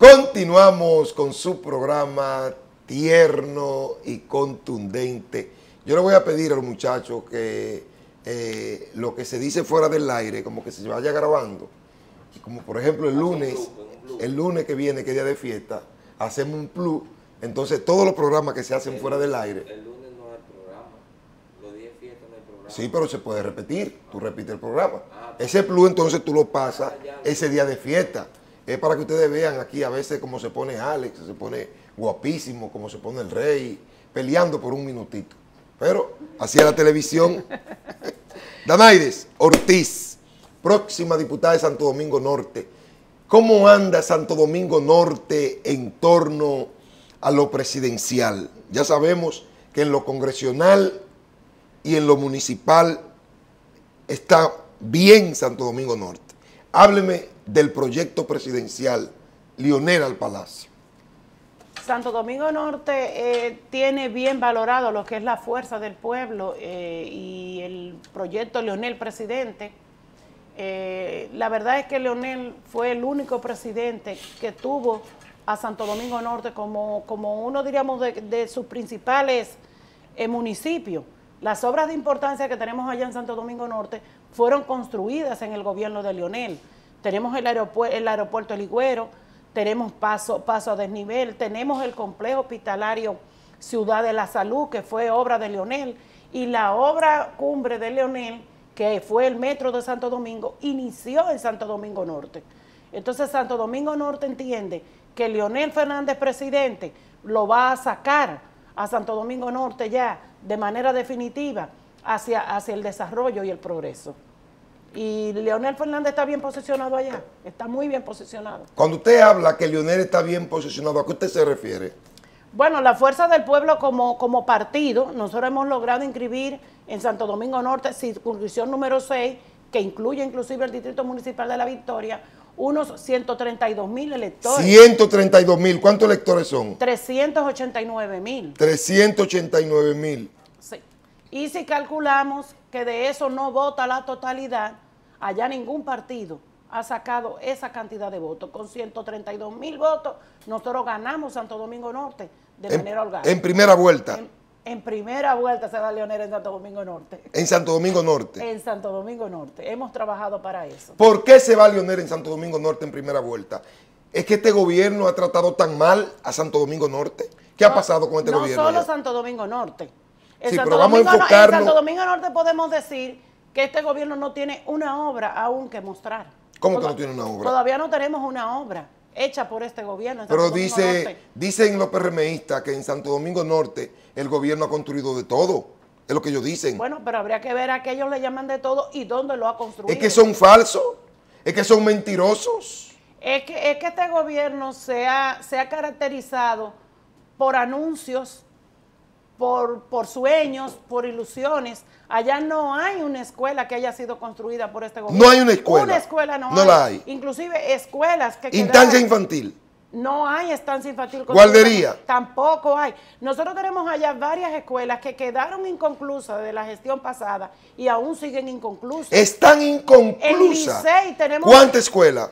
Continuamos con su programa tierno y contundente. Yo le voy a pedir a los muchachos que eh, lo que se dice fuera del aire, como que se vaya grabando. Como por ejemplo el lunes, el lunes que viene, que es día de fiesta, hacemos un plus. Entonces todos los programas que se hacen fuera del aire. El lunes no hay programa. Los días de fiesta no hay programa. Sí, pero se puede repetir. Tú repites el programa. Ah, ese plus pues. entonces tú lo pasas ah, ese día de fiesta. Es para que ustedes vean aquí a veces cómo se pone Alex, se pone guapísimo, cómo se pone el rey, peleando por un minutito. Pero así la televisión. Danaides Ortiz, próxima diputada de Santo Domingo Norte. ¿Cómo anda Santo Domingo Norte en torno a lo presidencial? Ya sabemos que en lo congresional y en lo municipal está bien Santo Domingo Norte. Hábleme del proyecto presidencial Lionel al Palacio. Santo Domingo Norte eh, tiene bien valorado lo que es la fuerza del pueblo eh, y el proyecto Leonel Presidente. Eh, la verdad es que Leonel fue el único presidente que tuvo a Santo Domingo Norte como, uno, diríamos, de, de sus principales municipios. Las obras de importancia que tenemos allá en Santo Domingo Norte fueron construidas en el gobierno de Leonel. Tenemos el, aeropuerto, el aeropuerto Ligüero, tenemos paso, paso a desnivel, tenemos el complejo hospitalario Ciudad de la Salud, que fue obra de Leonel, y la obra cumbre de Leonel, que fue el metro de Santo Domingo, inició en Santo Domingo Norte. Entonces Santo Domingo Norte entiende que Leonel Fernández, presidente, lo va a sacar a Santo Domingo Norte ya de manera definitiva hacia, hacia el desarrollo y el progreso. Y Leonel Fernández está bien posicionado allá, está muy bien posicionado. Cuando usted habla que Leonel está bien posicionado, ¿a qué usted se refiere? Bueno, la Fuerza del Pueblo como, como partido, nosotros hemos logrado inscribir en Santo Domingo Norte, circunscripción número 6, que incluye inclusive el Distrito Municipal de La Victoria, unos 132 mil electores. 132 mil, ¿cuántos electores son? 389 mil. 389 mil. Sí. Y si calculamos que de eso no vota la totalidad, allá ningún partido ha sacado esa cantidad de votos. Con 132 mil votos, nosotros ganamos Santo Domingo Norte de en, manera holgada. En primera vuelta. En, primera vuelta se da Leonel en Santo Domingo Norte. En Santo Domingo Norte. En Santo Domingo Norte. Hemos trabajado para eso. ¿Por qué se va Leonel en Santo Domingo Norte en primera vuelta? ¿Es que este gobierno ha tratado tan mal a Santo Domingo Norte? ¿Qué ha pasado con este gobierno? No solo Santo Domingo Norte. En, Santo, Domingo, Norte podemos decir que este gobierno no tiene una obra aún que mostrar. ¿Cómo que no tiene una obra? Todavía no tenemos una obra hecha por este gobierno. Pero dice, dicen los PRMistas que en Santo Domingo Norte el gobierno ha construido de todo. Es lo que ellos dicen. Bueno, pero habría que ver a qué ellos le llaman de todo y dónde lo ha construido. Es que son falsos, es que son mentirosos. Es que, es que este gobierno se ha caracterizado por anuncios por, por, sueños, por ilusiones. Allá no hay una escuela que haya sido construida por este gobierno. No hay una escuela. Una escuela no, hay. la Inclusive escuelas que... Instancia infantil. No hay estancia infantil. Guardería. Tampoco hay. Nosotros tenemos allá varias escuelas que quedaron inconclusas de la gestión pasada y aún siguen inconclusas. Están inconclusas. En tenemos... ¿Cuántas escuelas?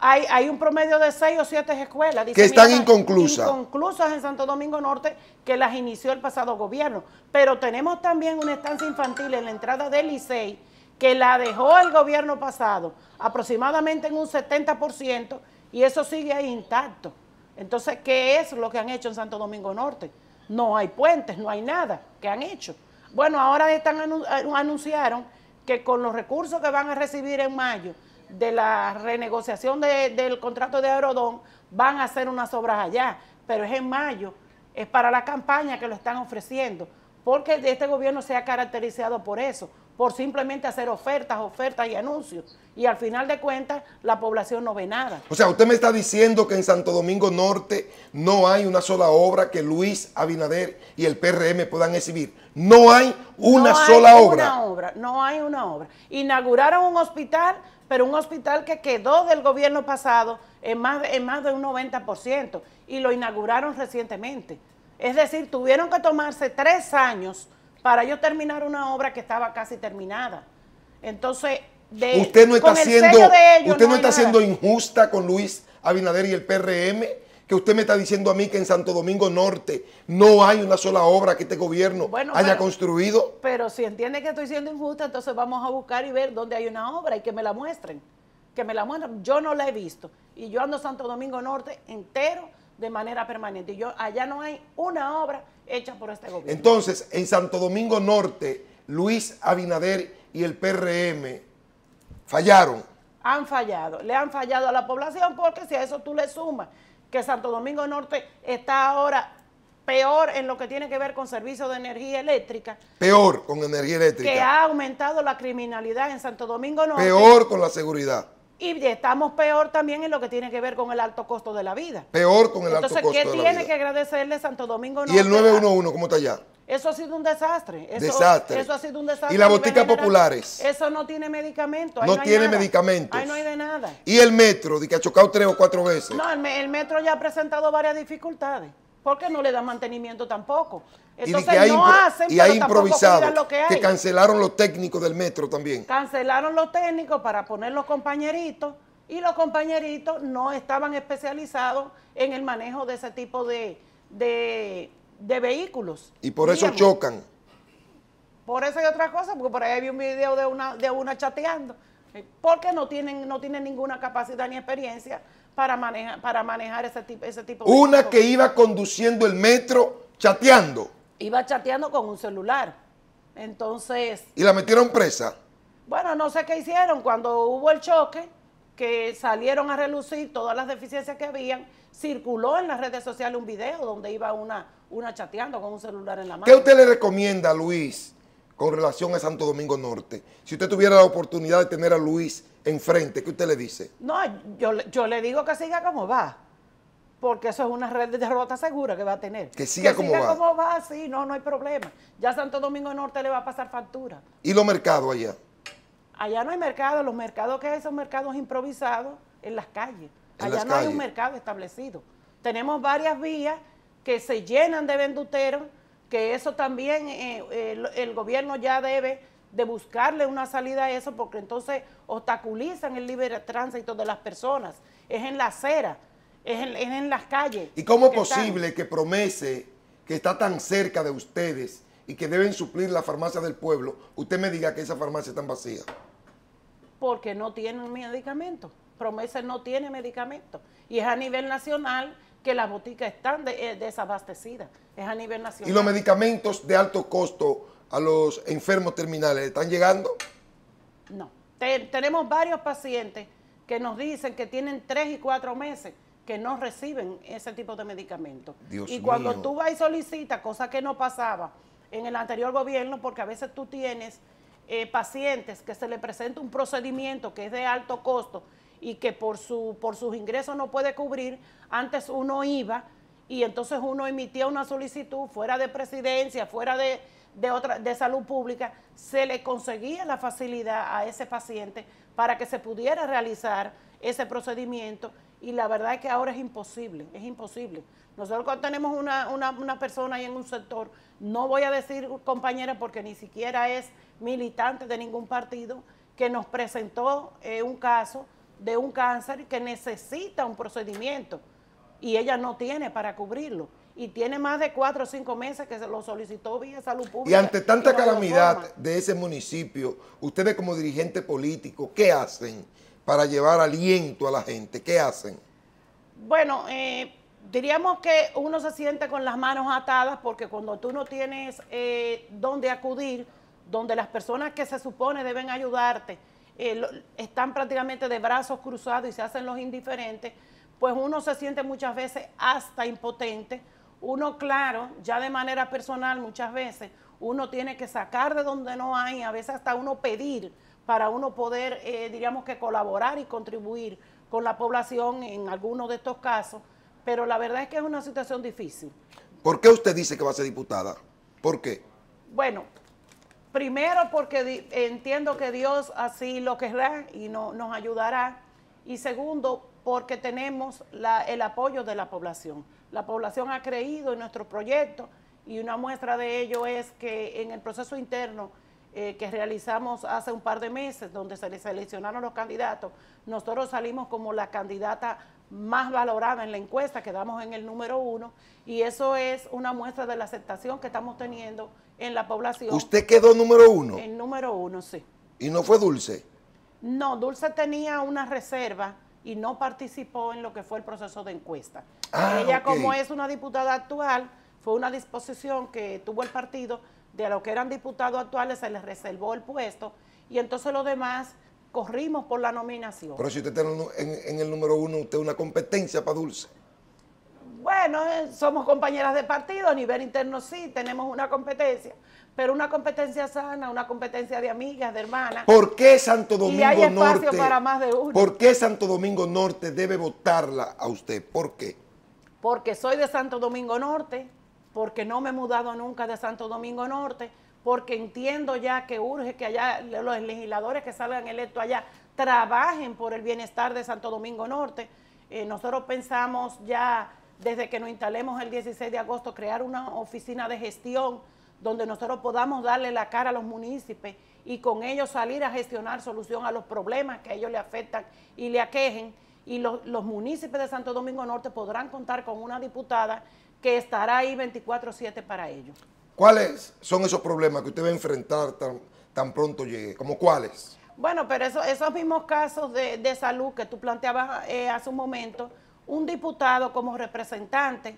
hay, un promedio de seis o siete escuelas. que están inconclusas. Inconclusas en Santo Domingo Norte que las inició el pasado gobierno. Pero tenemos también una estancia infantil en la entrada del Licey que la dejó el gobierno pasado aproximadamente en un 70% y eso sigue ahí intacto. Entonces, ¿qué es lo que han hecho en Santo Domingo Norte? No hay puentes, no hay nada que han hecho. Bueno, ahora están eh, anunciaron que con los recursos que van a recibir en mayo, de la renegociación del contrato de Aerodón van a hacer unas obras allá, pero es en mayo, es para la campaña que lo están ofreciendo, porque este gobierno se ha caracterizado por eso, por simplemente hacer ofertas, ofertas y anuncios, y al final de cuentas la población no ve nada. O sea, usted me está diciendo que en Santo Domingo Norte no hay una sola obra que Luis Abinader y el PRM puedan exhibir. No hay una no sola hay Una obra. No hay una obra. Inauguraron un hospital pero un hospital que quedó del gobierno pasado en más, de, más de un 90% y lo inauguraron recientemente. Es decir, tuvieron que tomarse tres años para yo terminar una obra que estaba casi terminada. Entonces, de, usted no está haciendo usted no, está siendo injusta con Luis Abinader y el PRM que usted me está diciendo a mí que en Santo Domingo Norte no hay una sola obra que este gobierno haya construido. Pero si entiende que estoy siendo injusta, entonces vamos a buscar y ver dónde hay una obra y que me la muestren. Que me la muestren. Yo no la he visto. Y yo ando Santo Domingo Norte entero de manera permanente. Y yo allá no hay una obra hecha por este gobierno. Entonces, en Santo Domingo Norte, Luis Abinader y el PRM fallaron. Han fallado. Le han fallado a la población porque si a eso tú le sumas que Santo Domingo Norte está ahora peor en lo que tiene que ver con servicios de energía eléctrica. Peor con energía eléctrica. Que ha aumentado la criminalidad en Santo Domingo Norte. Peor con la seguridad. Y estamos peor también en lo que tiene que ver con el alto costo de la vida. Peor con el alto costo de la vida. Entonces, ¿qué tiene que agradecerle Santo Domingo Norte? Y el 911, ¿cómo está allá? Eso ha sido un desastre. Eso, desastre. Eso ha sido un desastre. Y las boticas populares. Eso no tiene medicamento. no, tiene medicamentos. Ahí no hay de nada. Y el metro, de que ha chocado tres o cuatro veces. No, el, metro ya ha presentado varias dificultades. Porque no le da mantenimiento tampoco. Entonces, y hay, no hacen, y hay improvisado, que, cancelaron los técnicos del metro también. Cancelaron los técnicos para poner los compañeritos y los compañeritos no estaban especializados en el manejo de ese tipo de de vehículos. Y por eso chocan. Por eso y otra cosa, porque por ahí vi un video de una, de una chateando. Porque no tienen, no tienen ninguna capacidad ni experiencia para manejar, para manejar ese, tipo, ese tipo Una que iba conduciendo el metro chateando. Iba chateando con un celular. Entonces. ¿Y la metieron presa? Bueno, no sé qué hicieron. Cuando hubo el choque, que salieron a relucir todas las deficiencias que habían, circuló en las redes sociales un video donde iba una, una chateando con un celular en la mano. ¿Qué usted le recomienda, a Luis, con relación a Santo Domingo Norte? Si usted tuviera la oportunidad de tener a Luis enfrente, ¿qué usted le dice? No, yo, yo le digo que siga como va. Porque eso es una red de derrota segura que va a tener. Que siga que como siga como va, sí, no, no hay problema. Ya Santo Domingo Norte le va a pasar factura. ¿Y los mercados allá? Allá no hay mercado. Los mercados que hay son mercados improvisados en las calles. allá no hay un mercado establecido. Tenemos varias vías que se llenan de venduteros, que eso también eh, el, gobierno ya debe de buscarle una salida a eso, porque entonces obstaculizan el libre tránsito de las personas. Es en la acera, es en, las calles. ¿Y cómo es posible que Promese, que está tan cerca de ustedes y que deben suplir la farmacia del pueblo, usted me diga que esa farmacia está vacía? Porque no tiene medicamento. Promese no tiene medicamento. Y es a nivel nacional que las boticas están eh, desabastecidas. Es a nivel nacional. ¿Y los medicamentos de alto costo a los enfermos terminales están llegando? No. tenemos varios pacientes que nos dicen que tienen tres y cuatro meses que no reciben ese tipo de medicamentos. y cuando tú vas y solicitas, cosa que no pasaba en el anterior gobierno, porque a veces tú tienes eh, pacientes que se le presenta un procedimiento que es de alto costo y que por, su, por sus ingresos no puede cubrir, antes uno iba y entonces uno emitía una solicitud fuera de presidencia, fuera de, otra, de salud pública, se le conseguía la facilidad a ese paciente para que se pudiera realizar ese procedimiento y la verdad es que ahora es imposible, es imposible. Nosotros cuando tenemos una, persona ahí en un sector, no voy a decir compañera porque ni siquiera es militante de ningún partido, que nos presentó eh, un caso de un cáncer que necesita un procedimiento y ella no tiene para cubrirlo. Y tiene más de cuatro o cinco meses que se lo solicitó vía salud pública. Y ante tanta calamidad de ese municipio, ustedes como dirigente político, ¿qué hacen para llevar aliento a la gente? ¿Qué hacen? Bueno, eh, diríamos que uno se siente con las manos atadas porque cuando tú no tienes eh, dónde acudir, donde las personas que se supone deben ayudarte, eh, están prácticamente de brazos cruzados y se hacen los indiferentes, pues uno se siente muchas veces hasta impotente. Uno, claro, ya de manera personal muchas veces, uno tiene que sacar de donde no hay, a veces hasta uno pedir para uno poder, eh, diríamos que colaborar y contribuir con la población en algunos de estos casos, pero la verdad es que es una situación difícil. ¿Por qué usted dice que va a ser diputada? ¿Por qué? Bueno, Primero porque entiendo que Dios así lo querrá y no, nos ayudará. Y segundo, porque tenemos el apoyo de la población. La población ha creído en nuestro proyecto y una muestra de ello es que en el proceso interno eh, que realizamos hace un par de meses, donde se seleccionaron los candidatos, nosotros salimos como la candidata más valorada en la encuesta, quedamos en el número uno, y eso es una muestra de la aceptación que estamos teniendo en la población. ¿Usted quedó número uno? En número uno, sí. ¿Y no fue Dulce? No, Dulce tenía una reserva y no participó en lo que fue el proceso de encuesta. Ah, Ella, como es una diputada actual, fue una disposición que tuvo el partido de a los que eran diputados actuales se les reservó el puesto y entonces los demás corrimos por la nominación. Pero si usted está en, el número uno, usted es una competencia para Dulce. Bueno, eh, somos compañeras de partido, a nivel interno sí, tenemos una competencia, pero una competencia sana, una competencia de amigas, de hermanas. ¿Por qué Santo Domingo y hay para más de uno. ¿Por qué Santo Domingo Norte debe votarla a usted? ¿Por qué? Porque soy de Santo Domingo Norte, porque no me he mudado nunca de Santo Domingo Norte, porque entiendo ya que urge que allá los legisladores que salgan electos allá trabajen por el bienestar de Santo Domingo Norte. Eh, nosotros pensamos ya desde que nos instalemos el 16 de agosto crear una oficina de gestión donde nosotros podamos darle la cara a los municipios y con ellos salir a gestionar solución a los problemas que a ellos le afectan y le aquejen. Y los, los municipios de Santo Domingo Norte podrán contar con una diputada que estará ahí 24-7 para ellos. ¿Cuáles son esos problemas que usted va a enfrentar tan, tan pronto llegue? ¿Como cuáles? Bueno, pero eso, esos mismos casos de, de, salud que tú planteabas eh, hace un momento, un diputado como representante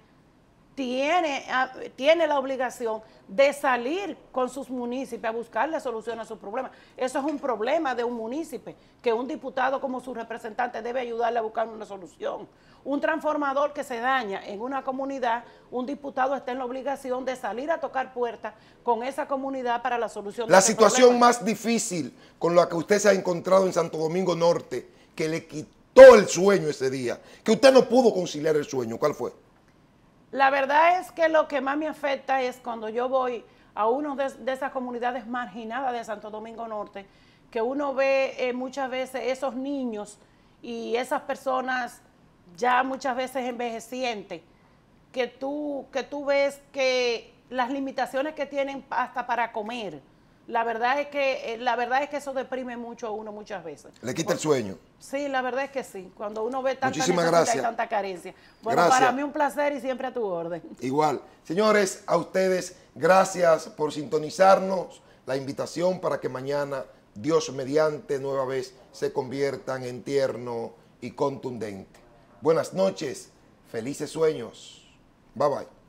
tiene, ah, tiene la obligación de salir con sus municipios a buscar la solución a sus problemas. Eso es un problema de un municipio, que un diputado como su representante debe ayudarle a buscar una solución. Un transformador que se daña en una comunidad, un diputado está en la obligación de salir a tocar puertas con esa comunidad para la solución. La situación más difícil con la que usted se ha encontrado en Santo Domingo Norte, que le quitó el sueño ese día, que usted no pudo conciliar el sueño, ¿cuál fue? La verdad es que lo que más me afecta es cuando yo voy a una de, esas comunidades marginadas de Santo Domingo Norte, que uno ve eh, muchas veces esos niños y esas personas ya muchas veces envejecientes, que tú, que tú ves que las limitaciones que tienen hasta para comer, la verdad es que, eh, la verdad es que eso deprime mucho a uno muchas veces. Le quita el sueño. Sí, la verdad es que sí. Cuando uno ve tanta necesidad y tanta carencia. Bueno, para mí un placer y siempre a tu orden. Igual. Señores, a ustedes, gracias por sintonizarnos. La invitación para que mañana, Dios mediante, nueva vez se conviertan en tierno y contundente. Buenas noches, felices sueños. Bye bye.